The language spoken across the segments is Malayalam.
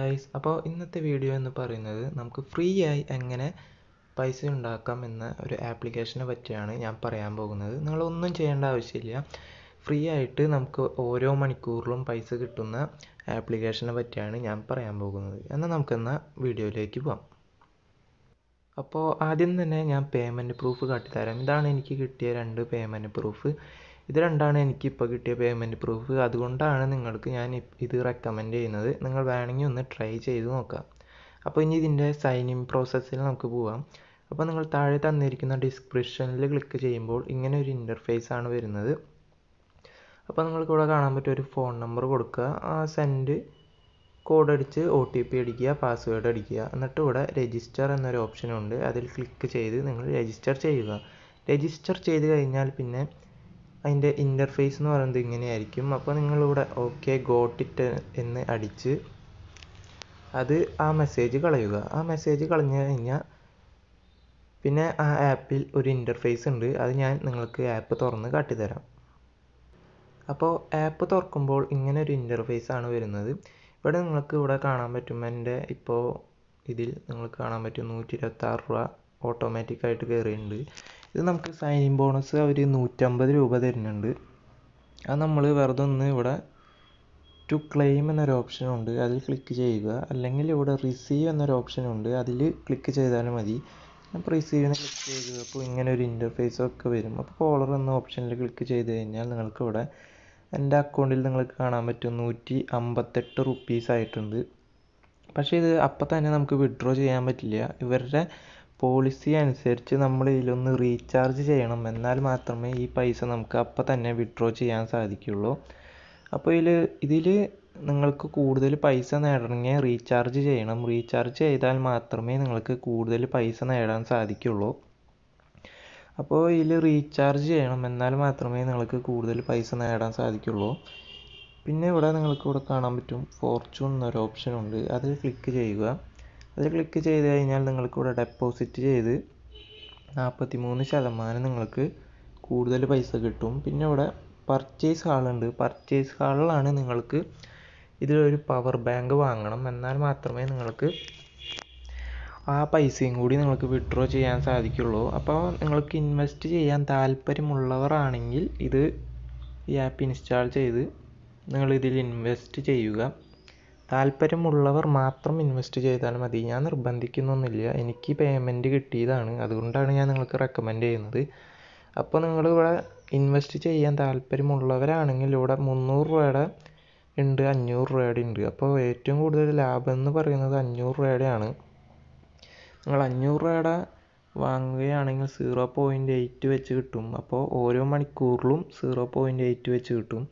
ഗൈസ് അപ്പോൾ ഇന്നത്തെ വീഡിയോ എന്ന് പറയുന്നത് നമുക്ക് ഫ്രീ ആയി എങ്ങനെ പൈസ ഉണ്ടാക്കാം എന്ന ഒരു ആപ്ലിക്കേഷനെ പറ്റിയാണ് ഞാൻ പറയാൻ പോകുന്നത് നിങ്ങളൊന്നും ചെയ്യേണ്ട ആവശ്യമില്ല ഫ്രീ ആയിട്ട് നമുക്ക് ഓരോ മണിക്കൂറിലും പൈസ കിട്ടുന്ന ആപ്ലിക്കേഷനെ പറ്റിയാണ് ഞാൻ പറയാൻ പോകുന്നത് എന്നാൽ നമുക്കെന്നാൽ വീഡിയോയിലേക്ക് പോകാം അപ്പോൾ ആദ്യം തന്നെ ഞാൻ പേയ്മെൻ്റ് പ്രൂഫ് കാട്ടിത്തരാം ഇതാണ് എനിക്ക് കിട്ടിയ രണ്ട് പേയ്മെൻ്റ് പ്രൂഫ് ഇത് രണ്ടാണ് ഇപ്പോൾ കിട്ടിയ പേയ്മെൻ്റ് പ്രൂഫ് അതുകൊണ്ടാണ് നിങ്ങൾക്ക് ഞാൻ ഇത് റെക്കമെൻഡ് ചെയ്യുന്നത് നിങ്ങൾ വേണമെങ്കിൽ ഒന്ന് ട്രൈ ചെയ്ത് നോക്കാം അപ്പോൾ ഇനി ഇതിൻ്റെ സൈൻ ഇൻ പ്രോസസ്സിൽ നമുക്ക് പോവാം അപ്പോൾ നിങ്ങൾ താഴെ തന്നിരിക്കുന്ന ഡിസ്ക്രിപ്ഷനിൽ ക്ലിക്ക് ചെയ്യുമ്പോൾ ഇങ്ങനെ ഒരു ഇൻ്റർഫേസ് ആണ് വരുന്നത് അപ്പോൾ നിങ്ങൾക്ക് ഇവിടെ കാണാൻ പറ്റിയ ഒരു ഫോൺ നമ്പർ കൊടുക്കുക സെൻഡ് കോഡ് അടിച്ച് ഒ ടി പി അടിക്കുക പാസ്വേഡ് അടിക്കുക എന്നിട്ട് ഇവിടെ രജിസ്റ്റർ എന്നൊരു ഓപ്ഷൻ ഉണ്ട് അതിൽ ക്ലിക്ക് ചെയ്ത് നിങ്ങൾ രജിസ്റ്റർ ചെയ്യുക രജിസ്റ്റർ ചെയ്ത് കഴിഞ്ഞാൽ പിന്നെ അതിൻ്റെ ഇൻ്റർഫേസ് എന്ന് പറയുന്നത് ഇങ്ങനെയായിരിക്കും അപ്പോൾ നിങ്ങളിവിടെ ഓക്കെ ഗോട്ട് ഇറ്റ് എന്ന് അടിച്ച് അത് ആ മെസ്സേജ് കളയുക ആ മെസ്സേജ് കളഞ്ഞു കഴിഞ്ഞാൽ പിന്നെ ആ ആപ്പിൽ ഒരു ഇൻ്റർഫേസ് ഉണ്ട് അത് ഞാൻ നിങ്ങൾക്ക് ആപ്പ് തുറന്ന് കാട്ടിത്തരാം അപ്പോൾ ആപ്പ് തുറക്കുമ്പോൾ ഇങ്ങനെ ഒരു ഇൻ്റർഫേസ് ആണ് വരുന്നത് ഇവിടെ നിങ്ങൾക്ക് ഇവിടെ കാണാൻ പറ്റും എൻ്റെ ഇപ്പോൾ ഇതിൽ നിങ്ങൾക്ക് കാണാൻ പറ്റും നൂറ്റി ഇരുപത്താറ് രൂപ ഓട്ടോമാറ്റിക്കായിട്ട് കയറിയിട്ടുണ്ട് ഇത് നമുക്ക് സൈൻ ഇൻ ബോണസ് അവർ നൂറ്റമ്പത് രൂപ തരുന്നുണ്ട് അത് നമ്മൾ വെറുതെ ഒന്ന് ഇവിടെ ടു ക്ലെയിം എന്നൊരു ഓപ്ഷൻ ഉണ്ട് അതിൽ ക്ലിക്ക് ചെയ്യുക അല്ലെങ്കിൽ ഇവിടെ റിസീവ് എന്നൊരു ഓപ്ഷൻ ഉണ്ട് അതിൽ ക്ലിക്ക് ചെയ്താൽ മതി അപ്പോൾ റിസീവിന് ക്ലിക്ക് ചെയ്ത് അപ്പോൾ ഇങ്ങനെ ഒരു ഇൻ്റർഫേസ് ഒക്കെ വരും അപ്പോൾ കോളർ എന്ന ഓപ്ഷനിൽ ക്ലിക്ക് ചെയ്ത് കഴിഞ്ഞാൽ നിങ്ങൾക്ക് ഇവിടെ എൻ്റെ അക്കൗണ്ടിൽ നിങ്ങൾക്ക് കാണാൻ പറ്റും നൂറ്റി അമ്പത്തെട്ട് റുപ്പീസ് ആയിട്ടുണ്ട് പക്ഷേ ഇത് അപ്പം തന്നെ നമുക്ക് വിഡ്രോ ചെയ്യാൻ പറ്റില്ല ഇവരുടെ പോളിസി അനുസരിച്ച് നമ്മൾ ഇതിലൊന്ന് റീചാർജ് ചെയ്യണം എന്നാൽ മാത്രമേ ഈ പൈസ നമുക്ക് അപ്പം തന്നെ വിഡ്രോ ചെയ്യാൻ സാധിക്കുകയുള്ളൂ അപ്പോൾ ഇതിൽ ഇതിൽ നിങ്ങൾക്ക് കൂടുതൽ പൈസ നേടണമെങ്കിൽ റീചാർജ് ചെയ്യണം റീചാർജ് ചെയ്താൽ മാത്രമേ നിങ്ങൾക്ക് കൂടുതൽ പൈസ നേടാൻ സാധിക്കുകയുള്ളൂ അപ്പോൾ ഇതിൽ റീചാർജ് ചെയ്യണം എന്നാൽ മാത്രമേ നിങ്ങൾക്ക് കൂടുതൽ പൈസ നേടാൻ സാധിക്കുള്ളൂ പിന്നെ ഇവിടെ നിങ്ങൾക്ക് ഇവിടെ കാണാൻ പറ്റും ഫോർച്യൂൺ എന്നൊരു ഓപ്ഷൻ ഉണ്ട് അത് ക്ലിക്ക് ചെയ്യുക അത് ക്ലിക്ക് ചെയ്ത് കഴിഞ്ഞാൽ നിങ്ങൾക്ക് ഇവിടെ ഡെപ്പോസിറ്റ് ചെയ്ത് നാൽപ്പത്തി മൂന്ന് ശതമാനം നിങ്ങൾക്ക് കൂടുതൽ പൈസ കിട്ടും പിന്നെ ഇവിടെ പർച്ചേസ് ഹാളുണ്ട് പർച്ചേസ് ഹാളിലാണ് നിങ്ങൾക്ക് ഇതിലൊരു പവർ ബാങ്ക് വാങ്ങണം എന്നാൽ മാത്രമേ നിങ്ങൾക്ക് ആ പൈസയും കൂടി നിങ്ങൾക്ക് വിഡ്രോ ചെയ്യാൻ സാധിക്കുകയുള്ളൂ അപ്പോൾ നിങ്ങൾക്ക് ഇൻവെസ്റ്റ് ചെയ്യാൻ താല്പര്യമുള്ളവരാണെങ്കിൽ ഇത് ഈ ആപ്പ് ഇൻസ്റ്റാൾ ചെയ്ത് നിങ്ങൾ ഇതിൽ ഇൻവെസ്റ്റ് ചെയ്യുക താല്പര്യമുള്ളവർ മാത്രം ഇൻവെസ്റ്റ് ചെയ്താൽ മതി ഞാൻ നിർബന്ധിക്കുന്നൊന്നുമില്ല എനിക്ക് പേയ്മെൻറ്റ് കിട്ടിയതാണ് അതുകൊണ്ടാണ് ഞാൻ നിങ്ങൾക്ക് റെക്കമെൻഡ് ചെയ്യുന്നത് അപ്പോൾ നിങ്ങളിവിടെ ഇൻവെസ്റ്റ് ചെയ്യാൻ താല്പര്യമുള്ളവരാണെങ്കിൽ ഇവിടെ മുന്നൂറ് രൂപയുടെ ഉണ്ട് അഞ്ഞൂറ് രൂപയുടെ ഉണ്ട് അപ്പോൾ ഏറ്റവും കൂടുതൽ ലാഭം എന്ന് പറയുന്നത് അഞ്ഞൂറ് രൂപയുടെയാണ് നിങ്ങൾ അഞ്ഞൂറ് രൂപയുടെ വാങ്ങുകയാണെങ്കിൽ സീറോ പോയിൻറ്റ് എയ്റ്റ് വെച്ച് കിട്ടും അപ്പോൾ ഓരോ മണിക്കൂറിലും സീറോ പോയിൻറ്റ് എയ്റ്റ് വെച്ച് കിട്ടും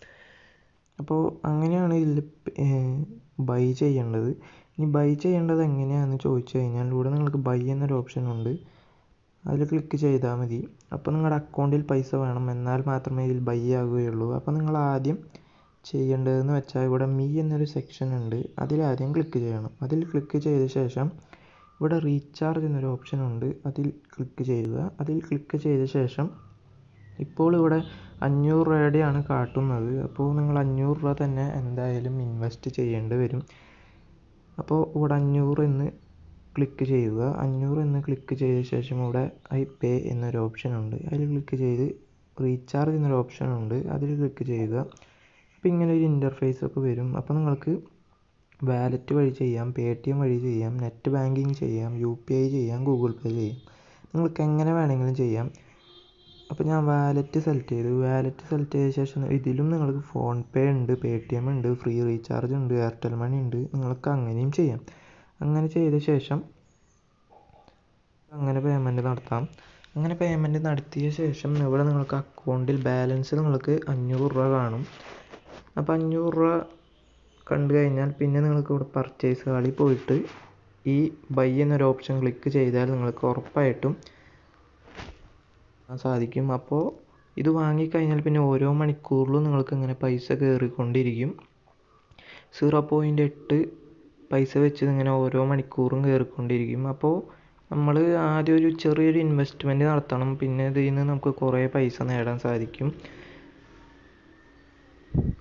അപ്പോൾ അങ്ങനെയാണ് ഇതിൽ ബൈ ചെയ്യേണ്ടത് ഇനി ബൈ ചെയ്യേണ്ടത് എങ്ങനെയാണെന്ന് ചോദിച്ചു കഴിഞ്ഞാൽ ഇവിടെ നിങ്ങൾക്ക് ബൈ എന്നൊരു ഓപ്ഷൻ ഉണ്ട് അതിൽ ക്ലിക്ക് ചെയ്താൽ മതി അപ്പോൾ നിങ്ങളുടെ അക്കൗണ്ടിൽ പൈസ വേണം എന്നാൽ മാത്രമേ ഇതിൽ ബൈ ആകുകയുള്ളൂ അപ്പോൾ നിങ്ങൾ ആദ്യം ചെയ്യേണ്ടതെന്ന് വെച്ചാൽ ഇവിടെ മീ എന്നൊരു സെക്ഷൻ ഉണ്ട് അതിൽ ആദ്യം ക്ലിക്ക് ചെയ്യണം അതിൽ ക്ലിക്ക് ചെയ്ത ശേഷം ഇവിടെ റീചാർജ് എന്നൊരു ഓപ്ഷൻ ഉണ്ട് അതിൽ ക്ലിക്ക് ചെയ്യുക അതിൽ ക്ലിക്ക് ചെയ്ത ശേഷം ഇപ്പോൾ ഇവിടെ അഞ്ഞൂറ് രൂപയുടെയാണ് കാട്ടുന്നത് അപ്പോൾ നിങ്ങൾ അഞ്ഞൂറ് രൂപ തന്നെ എന്തായാലും ഇൻവെസ്റ്റ് ചെയ്യേണ്ടി വരും അപ്പോൾ ഇവിടെ അഞ്ഞൂറ് എന്ന് ക്ലിക്ക് ചെയ്യുക അഞ്ഞൂറ് എന്ന് ക്ലിക്ക് ചെയ്ത ശേഷം ഇവിടെ ഐ പേ എന്നൊരു ഓപ്ഷൻ ഉണ്ട് അതിൽ ക്ലിക്ക് ചെയ്ത് റീചാർജ് എന്നൊരു ഓപ്ഷൻ ഉണ്ട് അതിൽ ക്ലിക്ക് ചെയ്യുക അപ്പോൾ ഇങ്ങനെ ഒരു ഇൻ്റർഫേസ് ഒക്കെ വരും അപ്പോൾ നിങ്ങൾക്ക് വാലറ്റ് വഴി ചെയ്യാം പേ ടി എം വഴി ചെയ്യാം നെറ്റ് ബാങ്കിങ് ചെയ്യാം യു പി ഐ ചെയ്യാം ഗൂഗിൾ പേ ചെയ്യാം നിങ്ങൾക്ക് എങ്ങനെ വേണമെങ്കിലും ചെയ്യാം അപ്പോൾ ഞാൻ വാലറ്റ് സെലക്ട് ചെയ്തു വാലറ്റ് സെലക്ട് ചെയ്ത ശേഷം ഇതിലും നിങ്ങൾക്ക് ഫോൺ പേ ഉണ്ട് പേ ടി എം ഉണ്ട് ഫ്രീ റീചാർജ് ഉണ്ട് എയർടെൽ മണി ഉണ്ട് നിങ്ങൾക്ക് അങ്ങനെയും ചെയ്യാം അങ്ങനെ ചെയ്ത ശേഷം അങ്ങനെ പേയ്മെൻറ്റ് നടത്താം അങ്ങനെ പേയ്മെൻറ്റ് നടത്തിയ ശേഷം ഇവിടെ നിങ്ങൾക്ക് അക്കൗണ്ടിൽ ബാലൻസ് നിങ്ങൾക്ക് അഞ്ഞൂറ് രൂപ കാണും അപ്പോൾ അഞ്ഞൂറ് രൂപ കണ്ടു കഴിഞ്ഞാൽ പിന്നെ നിങ്ങൾക്ക് ഇവിടെ പർച്ചേസ് ഹാളിൽ പോയിട്ട് ഈ ബൈ എന്നൊരു ഓപ്ഷൻ ക്ലിക്ക് ചെയ്താൽ നിങ്ങൾക്ക് ഉറപ്പായിട്ടും സാധിക്കും അപ്പോൾ ഇത് വാങ്ങിക്കഴിഞ്ഞാൽ പിന്നെ ഓരോ മണിക്കൂറിലും നിങ്ങൾക്ക് ഇങ്ങനെ പൈസ കയറിക്കൊണ്ടിരിക്കും സീറോ പോയിൻ്റ് എട്ട് പൈസ വെച്ച് ഇങ്ങനെ ഓരോ മണിക്കൂറും കയറിക്കൊണ്ടിരിക്കും അപ്പോൾ നമ്മൾ ആദ്യം ഒരു ചെറിയൊരു ഇൻവെസ്റ്റ്മെൻറ്റ് നടത്തണം പിന്നെ ഇതിൽ നിന്ന് നമുക്ക് കുറേ പൈസ നേടാൻ സാധിക്കും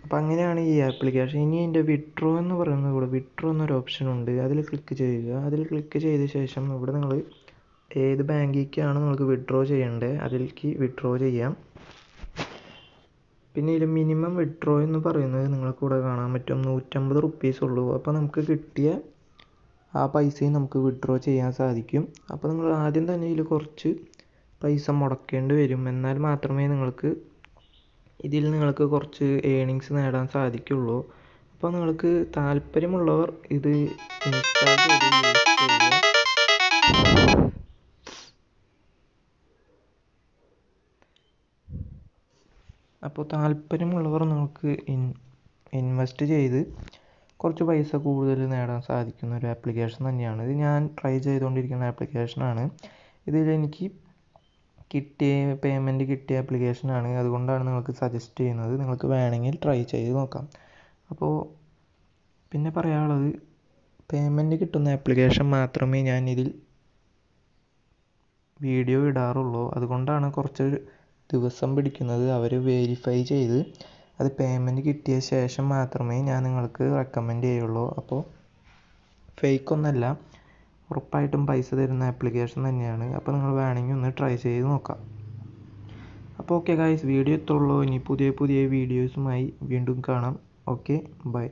അപ്പം അങ്ങനെയാണ് ഈ ആപ്ലിക്കേഷൻ ഇനി അതിൻ്റെ വിഡ്രോ എന്ന് പറയുന്നത് കൂടെ വിഡ്രോ എന്നൊരു ഓപ്ഷൻ ഉണ്ട് അതിൽ ക്ലിക്ക് ചെയ്യുക അതിൽ ക്ലിക്ക് ചെയ്ത ശേഷം ഇവിടെ നിങ്ങൾ ഏത് ബാങ്കിലേക്കാണ് നിങ്ങൾക്ക് വിഡ്രോ ചെയ്യേണ്ടത് അതിലേക്ക് വിഡ്രോ ചെയ്യാം പിന്നെ ഇതിൽ മിനിമം വിഡ്രോ എന്ന് പറയുന്നത് നിങ്ങൾക്ക് ഇവിടെ കാണാൻ പറ്റും നൂറ്റമ്പത് റുപ്പീസ് ഉള്ളൂ അപ്പോൾ നമുക്ക് കിട്ടിയ ആ പൈസയും നമുക്ക് വിഡ്രോ ചെയ്യാൻ സാധിക്കും അപ്പോൾ നിങ്ങൾ ആദ്യം തന്നെ ഇതിൽ കുറച്ച് പൈസ മുടക്കേണ്ടി വരും എന്നാൽ മാത്രമേ നിങ്ങൾക്ക് ഇതിൽ നിങ്ങൾക്ക് കുറച്ച് ഏണിങ്സ് നേടാൻ സാധിക്കുള്ളൂ അപ്പോൾ നിങ്ങൾക്ക് താല്പര്യമുള്ളവർ ഇത് ഇൻസ്റ്റാൾ ചെയ്ത് യൂസ് ചെയ്യുക അപ്പോൾ താല്പര്യമുള്ളവർ നമുക്ക് ഇൻവെസ്റ്റ് ചെയ്ത് കുറച്ച് പൈസ കൂടുതൽ നേടാൻ സാധിക്കുന്ന ഒരു ആപ്ലിക്കേഷൻ തന്നെയാണ് ഇത് ഞാൻ ട്രൈ ചെയ്തുകൊണ്ടിരിക്കുന്ന ആപ്ലിക്കേഷനാണ് ഇതിലെനിക്ക് കിട്ടിയ പേയ്മെൻറ്റ് കിട്ടിയ ആപ്ലിക്കേഷനാണ് അതുകൊണ്ടാണ് നിങ്ങൾക്ക് സജസ്റ്റ് ചെയ്യുന്നത് നിങ്ങൾക്ക് വേണമെങ്കിൽ ട്രൈ ചെയ്ത് നോക്കാം അപ്പോൾ പിന്നെ പറയാനുള്ളത് പേയ്മെൻറ്റ് കിട്ടുന്ന ആപ്ലിക്കേഷൻ മാത്രമേ ഞാൻ ഇതിൽ വീഡിയോ ഇടാറുള്ളൂ അതുകൊണ്ടാണ് കുറച്ച് ദിവസം പിടിക്കുന്നത് അവർ വേരിഫൈ ചെയ്ത് അത് പേയ്മെൻറ്റ് കിട്ടിയ ശേഷം മാത്രമേ ഞാൻ നിങ്ങൾക്ക് റെക്കമെൻഡ് ചെയ്യുള്ളൂ അപ്പോൾ ഫേക്കൊന്നുമല്ല ഉറപ്പായിട്ടും പൈസ തരുന്ന ആപ്ലിക്കേഷൻ തന്നെയാണ് അപ്പോൾ നിങ്ങൾ വേണമെങ്കിൽ ഒന്ന് ട്രൈ ചെയ്ത് നോക്കാം അപ്പോൾ ഓക്കെ ഗായ്സ് വീഡിയോ എത്തുള്ളൂ ഇനി പുതിയ പുതിയ വീഡിയോസുമായി വീണ്ടും കാണാം ഓക്കെ ബൈ